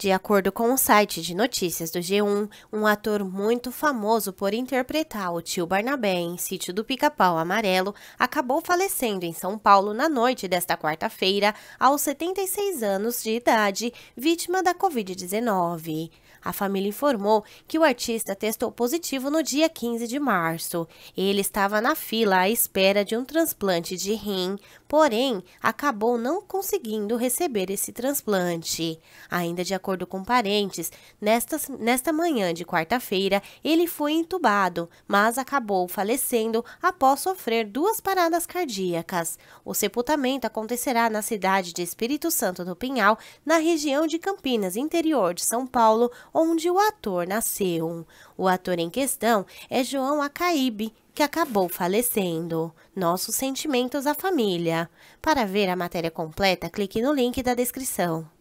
De acordo com o site de notícias do G1, um ator muito famoso por interpretar o tio Barnabé em Sítio do Pica-Pau Amarelo acabou falecendo em São Paulo na noite desta quarta-feira, aos 76 anos de idade, vítima da Covid-19. A família informou que o artista testou positivo no dia 15 de março. Ele estava na fila à espera de um transplante de rim, porém acabou não conseguindo receber esse transplante. Ainda de acordo acordo com parentes, nesta, nesta manhã de quarta-feira, ele foi entubado, mas acabou falecendo após sofrer duas paradas cardíacas. O sepultamento acontecerá na cidade de Espírito Santo do Pinhal, na região de Campinas, interior de São Paulo, onde o ator nasceu. O ator em questão é João Acaíbe, que acabou falecendo. Nossos sentimentos à família. Para ver a matéria completa, clique no link da descrição.